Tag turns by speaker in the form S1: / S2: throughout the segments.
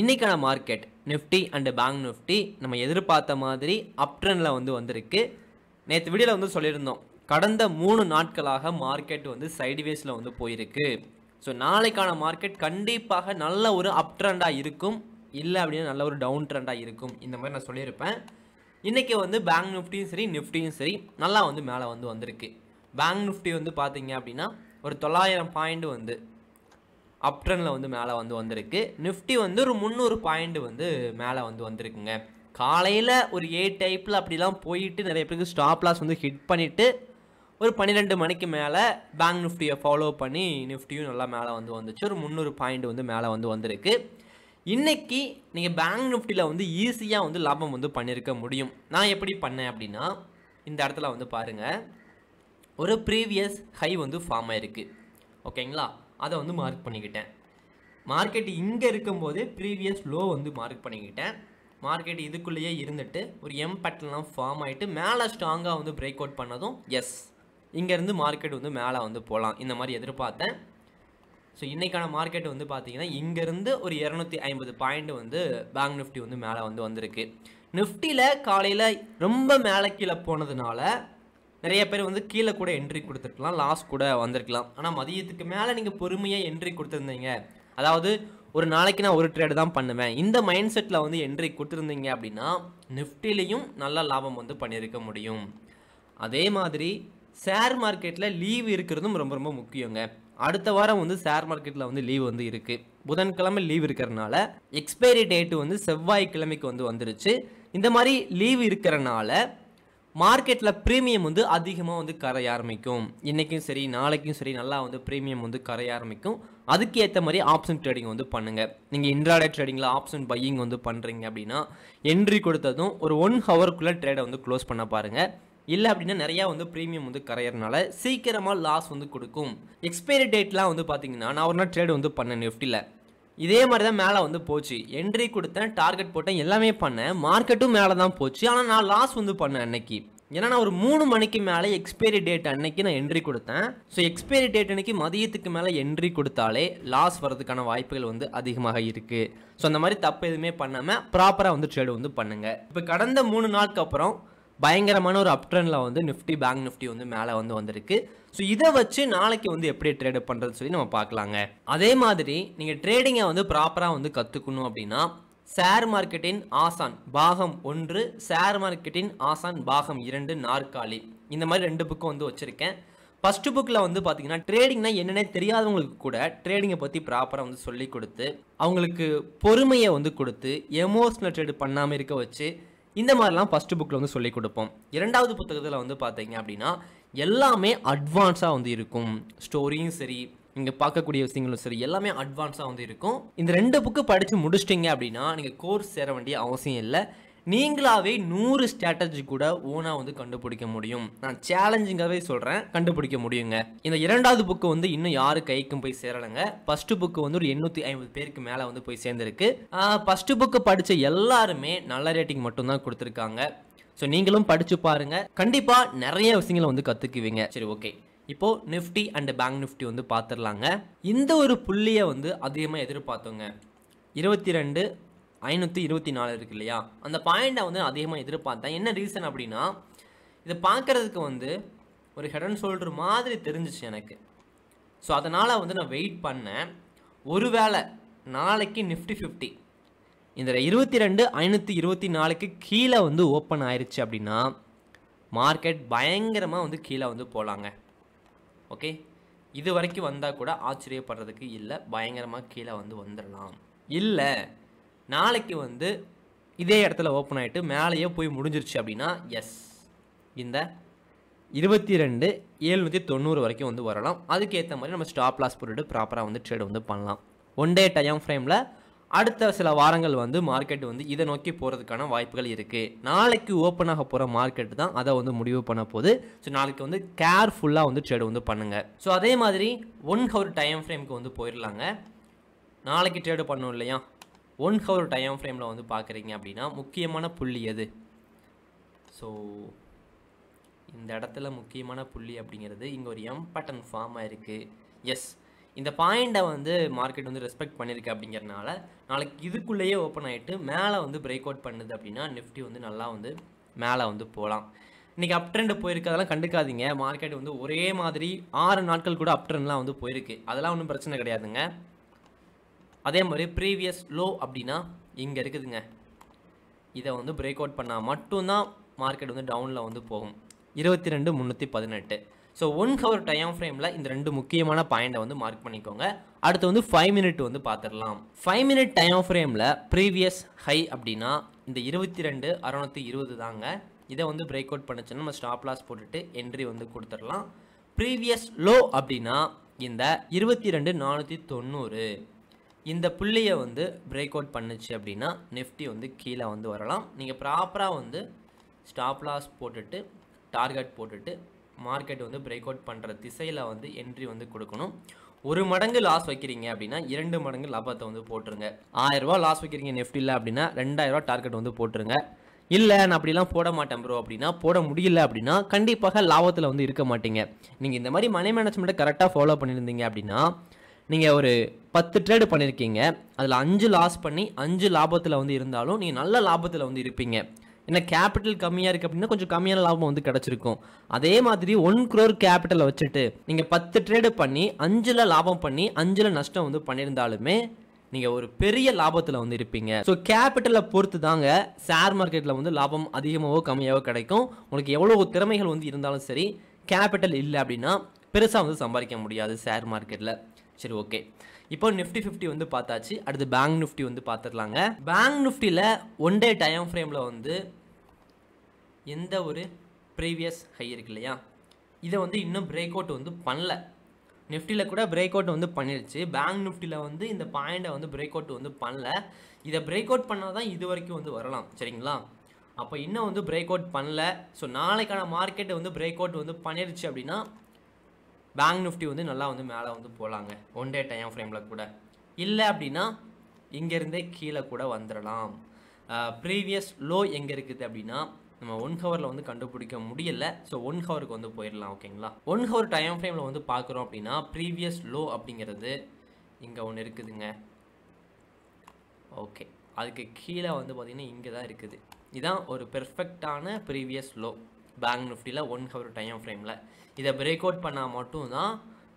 S1: இன்றைக்கான market Nifty and bank Nifty நம்ம எதிர்பார்த்த மாதிரி அப் ட்ரெண்டில் வந்து வந்திருக்கு நேற்று வீடியோவில் வந்து சொல்லியிருந்தோம் கடந்த மூணு நாட்களாக மார்க்கெட் வந்து சைடுவேஸில் வந்து போயிருக்கு ஸோ நாளைக்கான மார்க்கெட் கண்டிப்பாக நல்ல ஒரு அப் ட்ரெண்டாக இருக்கும் இல்லை அப்படின்னா நல்ல ஒரு டவுன் ட்ரெண்டாக இருக்கும் இந்த மாதிரி நான் சொல்லியிருப்பேன் இன்றைக்கி வந்து பேங்க் நிஃப்டியும் சரி நிஃப்டியும் சரி நல்லா வந்து மேலே வந்து வந்திருக்கு பேங்க் நிஃப்டி வந்து பார்த்தீங்க அப்படின்னா ஒரு தொள்ளாயிரம் பாயிண்ட் வந்து அப் ட்ரெண்டில் வந்து மேலே வந்து வந்திருக்கு நிஃப்டி வந்து ஒரு முந்நூறு பாயிண்ட் வந்து மேலே வந்து வந்திருக்குங்க காலையில் ஒரு ஏ டைப்பில் அப்படிலாம் போயிட்டு நிறைய பேருக்கு ஸ்டாப் லாஸ் வந்து ஹிட் பண்ணிவிட்டு ஒரு பன்னிரெண்டு மணிக்கு மேலே பேங்க் நிஃப்டியை ஃபாலோ பண்ணி நிஃப்டியும் நல்லா மேலே வந்து வந்துச்சு ஒரு முந்நூறு பாயிண்ட் வந்து மேலே வந்து வந்திருக்கு இன்றைக்கி நீங்கள் பேங்க் நிஃப்டியில் வந்து ஈஸியாக வந்து லாபம் வந்து பண்ணியிருக்க முடியும் நான் எப்படி பண்ணேன் அப்படின்னா இந்த இடத்துல வந்து பாருங்கள் ஒரு ப்ரீவியஸ் ஹை வந்து ஃபார்ம் ஆயிருக்கு ஓகேங்களா அதை வந்து மார்க் பண்ணிக்கிட்டேன் மார்க்கெட் இங்கே இருக்கும்போது ப்ரீவியஸ் லோ வந்து மார்க் பண்ணிக்கிட்டேன் மார்க்கெட் இதுக்குள்ளேயே இருந்துட்டு ஒரு எம் பட்டன்லாம் ஃபார்ம் ஆகிட்டு மேலே ஸ்ட்ராங்காக வந்து பிரேக் அவுட் பண்ணதும் எஸ் இங்கேருந்து மார்க்கெட் வந்து மேலே வந்து போகலாம் இந்த மாதிரி எதிர்பார்த்தேன் ஸோ இன்றைக்கான மார்க்கெட் வந்து பார்த்திங்கன்னா இங்கேருந்து ஒரு இரநூத்தி ஐம்பது பாயிண்ட் வந்து பேங்க் நிஃப்டி வந்து மேலே வந்து வந்திருக்கு நிஃப்டியில் காலையில் ரொம்ப மேலே கீழே போனதுனால நிறைய பேர் வந்து கீழே கூட என்ட்ரி கொடுத்துருக்கலாம் லாஸ் கூட வந்திருக்கலாம் ஆனால் மதியத்துக்கு மேலே நீங்கள் பொறுமையாக என்ட்ரி கொடுத்துருந்தீங்க அதாவது ஒரு நாளைக்கு நான் ஒரு ட்ரேடு தான் பண்ணுவேன் இந்த மைண்ட் செட்டில் வந்து என்ட்ரி கொடுத்துருந்தீங்க அப்படின்னா நிஃப்டிலையும் நல்ல லாபம் வந்து பண்ணியிருக்க முடியும் அதே மாதிரி ஷேர் மார்க்கெட்டில் லீவ் இருக்கிறதும் ரொம்ப ரொம்ப முக்கியங்க அடுத்த வாரம் வந்து ஷேர் மார்க்கெட்டில் வந்து லீவ் வந்து இருக்குது புதன்கிழமை லீவ் இருக்கிறனால எக்ஸ்பைரி டேட்டு வந்து செவ்வாய்க்கிழமைக்கு வந்து வந்துருச்சு இந்த மாதிரி லீவ் இருக்கிறனால மார்க்கெட்டில் ப்ரீமியம் வந்து அதிகமாக வந்து கரைய ஆரம்பிக்கும் இன்றைக்கும் சரி நாளைக்கும் சரி நல்லா வந்து ப்ரீமியம் வந்து கரைய ஆரம்பிக்கும் அதுக்கு ஏற்ற மாதிரி ஆப்ஷன் ட்ரேடிங் வந்து பண்ணுங்கள் நீங்கள் இன்ட்ராடே ட்ரேடிங்கில் ஆப்ஷன் பையிங் வந்து பண்ணுறீங்க அப்படின்னா என்ட்ரி கொடுத்ததும் ஒரு ஒன் ஹவருக்குள்ளே ட்ரேடை வந்து க்ளோஸ் பண்ண பாருங்கள் இல்லை அப்படின்னா நிறையா வந்து ப்ரீமியம் வந்து கரையிறனால சீக்கிரமாக லாஸ் வந்து கொடுக்கும் எக்ஸ்பைரி டேட்லாம் வந்து பார்த்தீங்கன்னா நான் ஒரு நாள் ட்ரேடு வந்து பண்ணேன் நிஃப்டியில் இதே மாதிரி தான் மேலே வந்து போச்சு என்ட்ரி கொடுத்தேன் டார்கெட் போட்டேன் எல்லாமே பண்ணேன் மார்க்கெட்டும் மேலே தான் போச்சு ஆனால் நான் லாஸ் வந்து பண்ணேன் அன்னைக்கு ஏன்னா நான் ஒரு மூணு மணிக்கு மேலே எக்ஸ்பைரி டேட் அன்னைக்கு நான் என்ட்ரி கொடுத்தேன் ஸோ எக்ஸ்பைரி டேட் அன்னைக்கு மதியத்துக்கு மேலே என்ட்ரி கொடுத்தாலே லாஸ் வரதுக்கான வாய்ப்புகள் வந்து அதிகமாக இருக்குது ஸோ அந்த மாதிரி தப்பு எதுவுமே பண்ணாமல் ப்ராப்பராக வந்து ட்ரேடு வந்து பண்ணுங்கள் இப்போ கடந்த மூணு நாளுக்கு அப்புறம் பயங்கரமான ஒரு அப்ட்ரெண்டில் வந்து நிஃப்டி பேங்க் நிஃப்டி வந்து மேலே வந்து வந்திருக்கு ஸோ இதை வச்சு நாளைக்கு வந்து எப்படி ட்ரேட் பண்ணுறதுன்னு சொல்லி நம்ம பார்க்கலாங்க அதே மாதிரி நீங்கள் ட்ரேடிங்கை வந்து ப்ராப்பராக வந்து கற்றுக்கணும் அப்படின்னா ஷேர் மார்க்கெட்டின் ஆசான் பாகம் ஒன்று ஷேர் மார்க்கெட்டின் ஆசான் பாகம் இரண்டு நாற்காலி இந்த மாதிரி ரெண்டு புக்கும் வந்து வச்சுருக்கேன் ஃபஸ்ட்டு புக்கில் வந்து பார்த்தீங்கன்னா ட்ரேடிங்னா என்னென்ன தெரியாதவங்களுக்கு கூட ட்ரேடிங்கை பற்றி ப்ராப்பராக வந்து சொல்லி கொடுத்து அவங்களுக்கு பொறுமையை வந்து கொடுத்து எமோஷ்னல் ட்ரேடு பண்ணாமல் இருக்க வச்சு இந்த மாதிரிலாம் ஃபஸ்ட்டு புக்கில் வந்து சொல்லிக் கொடுப்போம் இரண்டாவது புத்தகத்தில் வந்து பார்த்தீங்க அப்படின்னா எல்லாமே அட்வான்ஸாக வந்து இருக்கும் ஸ்டோரியும் சரி நீங்கள் பார்க்கக்கூடிய விஷயங்களும் சரி எல்லாமே அட்வான்ஸாக வந்து இருக்கும் இந்த ரெண்டு புக்கு படித்து முடிச்சிட்டிங்க அப்படின்னா நீங்கள் கோர்ஸ் சேர வேண்டிய அவசியம் இல்லை நீங்களாவே நூறு ஸ்ட்ராட்டஜி கூட ஓனாக வந்து கண்டுபிடிக்க முடியும் நான் சேலஞ்சிங்காகவே சொல்கிறேன் கண்டுபிடிக்க முடியுங்க இந்த இரண்டாவது புக்கு வந்து இன்னும் யாரு கைக்கும் போய் சேரலைங்க ஃபஸ்ட்டு புக்கு வந்து ஒரு எண்ணூற்றி ஐம்பது பேருக்கு மேலே வந்து போய் சேர்ந்துருக்கு ஃபஸ்ட்டு புக்கு படித்த எல்லாருமே நல்ல ரேட்டிங் மட்டும்தான் கொடுத்துருக்காங்க ஸோ நீங்களும் படித்து பாருங்கள் கண்டிப்பாக நிறைய விஷயங்களை வந்து கற்றுக்குவீங்க சரி ஓகே இப்போது நிஃப்டி அண்ட் பேங்க் நிஃப்டி வந்து பார்த்துடலாங்க இந்த ஒரு புள்ளியை வந்து அதிகமாக எதிர்பார்த்தோங்க இருபத்தி ரெண்டு ஐநூற்றி இருபத்தி நாலு இருக்குது இல்லையா அந்த பாயிண்ட்டை வந்து அதிகமாக எதிர்பார்த்தேன் என்ன ரீசன் அப்படின்னா இதை பார்க்குறதுக்கு வந்து ஒரு ஹெட் அண்ட் மாதிரி தெரிஞ்சிச்சு எனக்கு ஸோ அதனால் வந்து நான் வெயிட் பண்ணேன் ஒருவேளை நாளைக்கு நிஃப்டி ஃபிஃப்டி இந்த இருபத்தி ரெண்டு ஐநூற்றி இருபத்தி நாலுக்கு கீழே வந்து ஓப்பன் ஆயிடுச்சு அப்படின்னா மார்க்கெட் பயங்கரமாக வந்து கீழே வந்து போகலாங்க ஓகே இது வரைக்கும் வந்தால் கூட ஆச்சரியப்படுறதுக்கு இல்லை பயங்கரமாக கீழே வந்து வந்துடலாம் இல்லை நாளைக்கு வந்து இதே இடத்துல ஓப்பன் ஆகிட்டு மேலேயே போய் முடிஞ்சிருச்சு அப்படின்னா எஸ் இந்த இருபத்தி ரெண்டு ஏழ்நூற்றி தொண்ணூறு வரைக்கும் வந்து வரலாம் அதுக்கேற்ற மாதிரி நம்ம ஸ்டாப் லாஸ் போட்டுட்டு ப்ராப்பராக வந்து ட்ரேட் வந்து பண்ணலாம் ஒன் டே டைம் ஃப்ரேமில் அடுத்த சில வாரங்கள் வந்து மார்க்கெட் வந்து இதை நோக்கி போகிறதுக்கான வாய்ப்புகள் இருக்குது நாளைக்கு ஓப்பன் ஆக போகிற மார்க்கெட் தான் அதை வந்து முடிவு பண்ண போது ஸோ நாளைக்கு வந்து கேர்ஃபுல்லாக வந்து ட்ரேடு வந்து பண்ணுங்கள் ஸோ அதே மாதிரி ஒன் ஹவர் டைம் ஃப்ரேமுக்கு வந்து போயிடலாங்க நாளைக்கு ட்ரேடு பண்ணும் இல்லையா ஒன் ஹவர் டைம் ஃப்ரேமில் வந்து பார்க்குறீங்க அப்படின்னா முக்கியமான புள்ளி எது ஸோ இந்த இடத்துல முக்கியமான புள்ளி அப்படிங்கிறது இங்கே ஒரு எம் பட்டன் ஃபார்ம் ஆகிருக்கு எஸ் இந்த பாயிண்டை வந்து மார்க்கெட் வந்து ரெஸ்பெக்ட் பண்ணியிருக்கு அப்படிங்கிறனால நாளைக்கு இதுக்குள்ளேயே ஓப்பன் ஆகிட்டு மேலே வந்து பிரேக் அவுட் பண்ணுது அப்படின்னா நிஃப்டி வந்து நல்லா வந்து மேலே வந்து போகலாம் இன்றைக்கி அப் ட்ரெண்டு போயிருக்கு அதெல்லாம் கண்டுக்காதீங்க மார்க்கெட் வந்து ஒரே மாதிரி ஆறு நாட்கள் கூட அப் ட்ரெண்ட்லாம் வந்து போயிருக்கு அதெல்லாம் ஒன்றும் பிரச்சனை கிடையாதுங்க அதே மாதிரி ப்ரீவியஸ் லோ அப்படின்னா இங்கே இருக்குதுங்க இதை வந்து பிரேக் அவுட் பண்ணால் மட்டும்தான் மார்க்கெட் வந்து டவுனில் வந்து போகும் இருபத்தி ரெண்டு முந்நூற்றி பதினெட்டு ஸோ ஒன் ஹவர் டைம் ஃப்ரேமில் இந்த ரெண்டு முக்கியமான பாயிண்டை வந்து மார்க் பண்ணிக்கோங்க அடுத்து வந்து ஃபைவ் மினிட் வந்து பார்த்துடலாம் ஃபைவ் மினிட் டைம் ஃப்ரேமில் ப்ரீவியஸ் ஹை அப்படின்னா இந்த இருபத்தி ரெண்டு அறநூற்றி இருபது தாங்க இதை வந்து பிரேக் அவுட் பண்ணிச்சுன்னா நம்ம ஸ்டாப் லாஸ் போட்டுட்டு என்ட்ரி வந்து கொடுத்துடலாம் ப்ரீவியஸ் லோ அப்படின்னா இந்த இருபத்தி ரெண்டு நானூற்றி தொண்ணூறு இந்த புள்ளியை வந்து பிரேக் அவுட் பண்ணுச்சு அப்படின்னா நிஃப்டி வந்து கீழே வந்து வரலாம் நீங்கள் ப்ராப்பராக வந்து ஸ்டாப் லாஸ் போட்டுட்டு டார்கெட் போட்டுட்டு மார்க்கெட் வந்து பிரேக் அவுட் பண்ணுற திசையில் வந்து என்ட்ரி வந்து கொடுக்கணும் ஒரு மடங்கு லாஸ் வைக்கிறீங்க அப்படின்னா இரண்டு மடங்கு லாபத்தை வந்து போட்டுருங்க ஆயிரரூபா லாஸ் வைக்கிறீங்க நெஃப்டியில் அப்படின்னா ரெண்டாயிரரூபா டார்கெட் வந்து போட்டுருங்க இல்லை நான் அப்படிலாம் போட மாட்டேன் ப்ரோ அப்படின்னா போட முடியல அப்படின்னா கண்டிப்பாக லாபத்தில் வந்து இருக்க மாட்டீங்க நீங்கள் இந்த மாதிரி மணி மேனேஜ்மெண்ட்டை கரெக்டாக ஃபாலோ பண்ணியிருந்தீங்க அப்படின்னா நீங்கள் ஒரு பத்து ட்ரேடு பண்ணியிருக்கீங்க அதில் அஞ்சு லாஸ் பண்ணி அஞ்சு லாபத்தில் வந்து இருந்தாலும் நீங்கள் நல்ல லாபத்தில் வந்து இருப்பீங்க ஏன்னா கேபிட்டல் கம்மியாக இருக்குது அப்படின்னா கொஞ்சம் கம்மியான லாபம் வந்து கிடச்சிருக்கும் அதே மாதிரி ஒன் குரோர் கேபிட்டலை வச்சுட்டு நீங்கள் பத்து ட்ரேடு பண்ணி அஞ்சில் லாபம் பண்ணி அஞ்சில் நஷ்டம் வந்து பண்ணியிருந்தாலுமே நீங்கள் ஒரு பெரிய லாபத்தில் வந்து இருப்பீங்க ஸோ கேபிட்டலை பொறுத்து தாங்க ஷேர் மார்க்கெட்டில் வந்து லாபம் அதிகமாகவோ கம்மியாகவோ கிடைக்கும் உங்களுக்கு எவ்வளோ திறமைகள் வந்து இருந்தாலும் சரி கேபிட்டல் இல்லை அப்படின்னா பெருசாக வந்து சம்பாதிக்க முடியாது ஷேர் மார்க்கெட்டில் சரி ஓகே இப்போ நிஃப்டி ஃபிஃப்டி வந்து பார்த்தாச்சு அடுத்து பேங்க் நிஃப்டி வந்து பார்த்துடலாங்க பேங்க் நிஃப்டியில் ஒன் டே டைம் ஃப்ரேமில் வந்து எந்த ஒரு ப்ரீவியஸ் ஹை இருக்கு இல்லையா இதை வந்து இன்னும் பிரேக் அவுட் வந்து பண்ணல நிஃப்டியில் கூட பிரேக் அவுட் வந்து பண்ணிருச்சு பேங்க் நிஃப்டியில் வந்து இந்த பாயிண்டை வந்து பிரேக் அவுட் வந்து பண்ணல இதை பிரேக் அவுட் பண்ணால் தான் இது வரைக்கும் வந்து வரலாம் சரிங்களா அப்போ இன்னும் வந்து பிரேக் அவுட் பண்ணல ஸோ நாளைக்கான மார்க்கெட்டை வந்து பிரேக் அவுட் வந்து பண்ணிருச்சு அப்படின்னா பேங்க் நிஃப்டி வந்து நல்லா வந்து மேலே வந்து போகலாங்க ஒன் டே டைம் ஃப்ரேமில் கூட இல்லை அப்படின்னா இங்கேருந்தே கீழே கூட வந்துடலாம் ப்ரீவியஸ் லோ எங்கே இருக்குது அப்படின்னா நம்ம ஒன் ஹவரில் வந்து கண்டுபிடிக்க முடியல ஸோ ஒன் ஹவருக்கு வந்து போயிடலாம் ஓகேங்களா ஒன் ஹவர் டைம் ஃப்ரேமில் வந்து பார்க்குறோம் அப்படின்னா ப்ரீவியஸ் லோ அப்படிங்கிறது இங்கே ஒன்று இருக்குதுங்க ஓகே அதுக்கு கீழே வந்து பார்த்திங்கன்னா இங்கே தான் இருக்குது இதுதான் ஒரு பெர்ஃபெக்டான ப்ரீவியஸ் லோ பேங்க் நிஃப்டியில் ஒன் ஹவர் டைம் ஃப்ரேமில் இதை பிரேக் அவுட் பண்ணால் மட்டும் தான்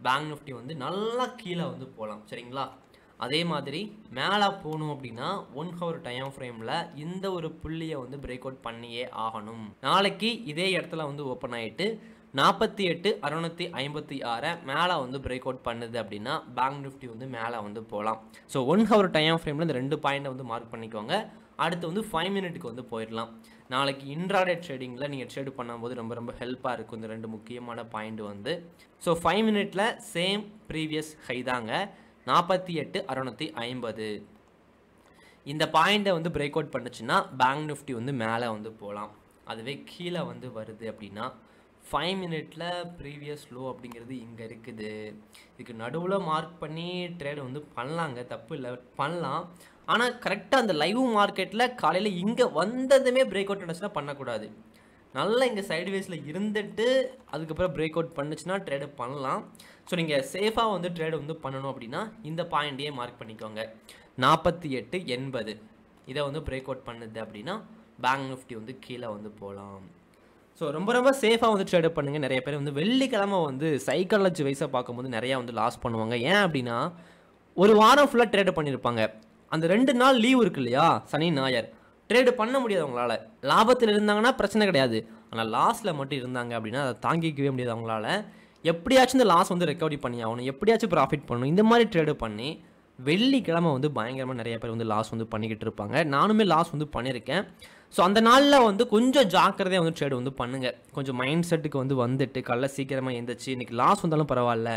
S1: பேங்க் நிஃப்டி வந்து நல்லா கீழே வந்து போகலாம் சரிங்களா அதே மாதிரி மேலே போகணும் அப்படின்னா ஒன் ஹவர் டைம் ஃப்ரேமில் இந்த ஒரு புள்ளியை வந்து பிரேக் அவுட் பண்ணியே ஆகணும் நாளைக்கு இதே இடத்துல வந்து ஓப்பன் ஆகிட்டு நாற்பத்தி எட்டு அறுநூற்றி ஐம்பத்தி ஆறை மேலே வந்து பிரேக் அவுட் பண்ணுது அப்படின்னா பேங்க் நிஃப்டி வந்து மேலே வந்து போகலாம் ஸோ ஒன் ஹவர் டைம் ஃப்ரேமில் இந்த ரெண்டு பாயிண்ட்டை வந்து மார்க் பண்ணிக்கோங்க அடுத்து வந்து ஃபைவ் மினிட்டுக்கு வந்து போயிடலாம் நாளைக்கு இன்ட்ராடே ட்ரேடிங்கில் நீங்கள் ட்ரேடு பண்ணும்போது ரொம்ப ரொம்ப ஹெல்ப்பாக இருக்கும் இந்த ரெண்டு முக்கியமான பாயிண்ட் வந்து ஸோ ஃபைவ் மினிட்ல சேம் ப்ரீவியஸ் ஹை தாங்க நாற்பத்தி எட்டு அறுநூற்றி ஐம்பது இந்த பாயிண்ட்டை வந்து பிரேக் அவுட் பண்ணுச்சுன்னா பேங்க் நிஃப்டி வந்து மேலே வந்து போகலாம் அதுவே கீழே வந்து வருது அப்படின்னா ஃபைவ் மினிட்ல ப்ரீவியஸ் லோ அப்படிங்கிறது இங்கே இருக்குது இதுக்கு நடுவில் மார்க் பண்ணி ட்ரேடு வந்து பண்ணலாங்க தப்பு இல்லை பண்ணலாம் ஆனால் கரெக்டாக அந்த லைவ் மார்க்கெட்டில் காலையில் இங்கே வந்ததுமே பிரேக் அவுட் நடந்துச்சுன்னா பண்ணக்கூடாது நல்லா இங்கே சைட்வேஸில் இருந்துட்டு அதுக்கப்புறம் பிரேக் அவுட் பண்ணுச்சுன்னா ட்ரேடு பண்ணலாம் ஸோ நீங்கள் சேஃபாக வந்து ட்ரேடு வந்து பண்ணணும் அப்படின்னா இந்த பாயிண்டையே மார்க் பண்ணிக்கோங்க நாற்பத்தி எட்டு எண்பது இதை வந்து பிரேக் அவுட் பண்ணுது அப்படின்னா பேங்க் நிஃப்டி வந்து கீழே வந்து போகலாம் ஸோ ரொம்ப ரொம்ப சேஃபாக வந்து ட்ரேடு பண்ணுங்கள் நிறைய பேர் வந்து வெள்ளிக்கிழமை வந்து சைக்காலஜி வைஸாக பார்க்கும்போது நிறையா வந்து லாஸ் பண்ணுவாங்க ஏன் அப்படின்னா ஒரு வாரம் ஃபுல்லாக ட்ரேடு பண்ணியிருப்பாங்க அந்த ரெண்டு நாள் லீவ் இருக்கு இல்லையா சனி ஞாயர் ட்ரேடு பண்ண முடியாது அவங்களால லாபத்தில் இருந்தாங்கன்னா பிரச்சனை கிடையாது ஆனால் லாஸில் மட்டும் இருந்தாங்க அப்படின்னா அதை தாங்கிக்கவே முடியாது அவங்களால எப்படியாச்சும் இந்த லாஸ் வந்து ரெக்கவரி பண்ணி ஆகணும் எப்படியாச்சும் ப்ராஃபிட் பண்ணணும் இந்த மாதிரி ட்ரேடு பண்ணி வெள்ளிக்கிழமை வந்து பயங்கரமாக நிறைய பேர் வந்து லாஸ் வந்து பண்ணிக்கிட்டு இருப்பாங்க நானுமே லாஸ் வந்து பண்ணியிருக்கேன் ஸோ அந்த நாளில் வந்து கொஞ்சம் ஜாக்கிரதையாக வந்து ட்ரேடு வந்து பண்ணுங்கள் கொஞ்சம் மைண்ட் செட்டுக்கு வந்து வந்துட்டு கல்ல சீக்கிரமாக எழுந்திரிச்சு இன்றைக்கி லாஸ் வந்தாலும் பரவாயில்ல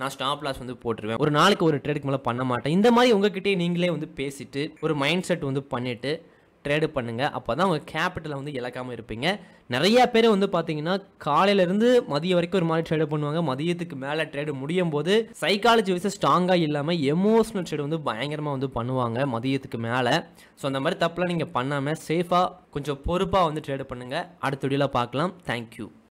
S1: நான் ஸ்டாப் லாஸ் வந்து போட்டுருவேன் ஒரு நாளைக்கு ஒரு ட்ரேடுக்கு மேலே பண்ண மாட்டேன் இந்த மாதிரி உங்ககிட்டே நீங்களே வந்து பேசிட்டு ஒரு மைண்ட் செட் வந்து பண்ணிவிட்டு ட்ரேடு பண்ணுங்கள் அப்போ தான் உங்கள் கேபிட்டலை வந்து இழக்காமல் இருப்பீங்க நிறையா பேர் வந்து பார்த்தீங்கன்னா காலையிலேருந்து மதியம் வரைக்கும் ஒரு மாதிரி ட்ரேடு பண்ணுவாங்க மதியத்துக்கு மேலே ட்ரேடு முடியும் போது சைக்காலஜி வயசு ஸ்ட்ராங்காக இல்லாமல் எமோஷ்னல் ட்ரேடு வந்து பயங்கரமாக வந்து பண்ணுவாங்க மதியத்துக்கு மேலே ஸோ அந்த மாதிரி தப்பெலாம் நீங்கள் பண்ணாமல் சேஃபாக கொஞ்சம் பொறுப்பாக வந்து ட்ரேடு பண்ணுங்கள் அடுத்த வீடியோவில் பார்க்கலாம் தேங்க்யூ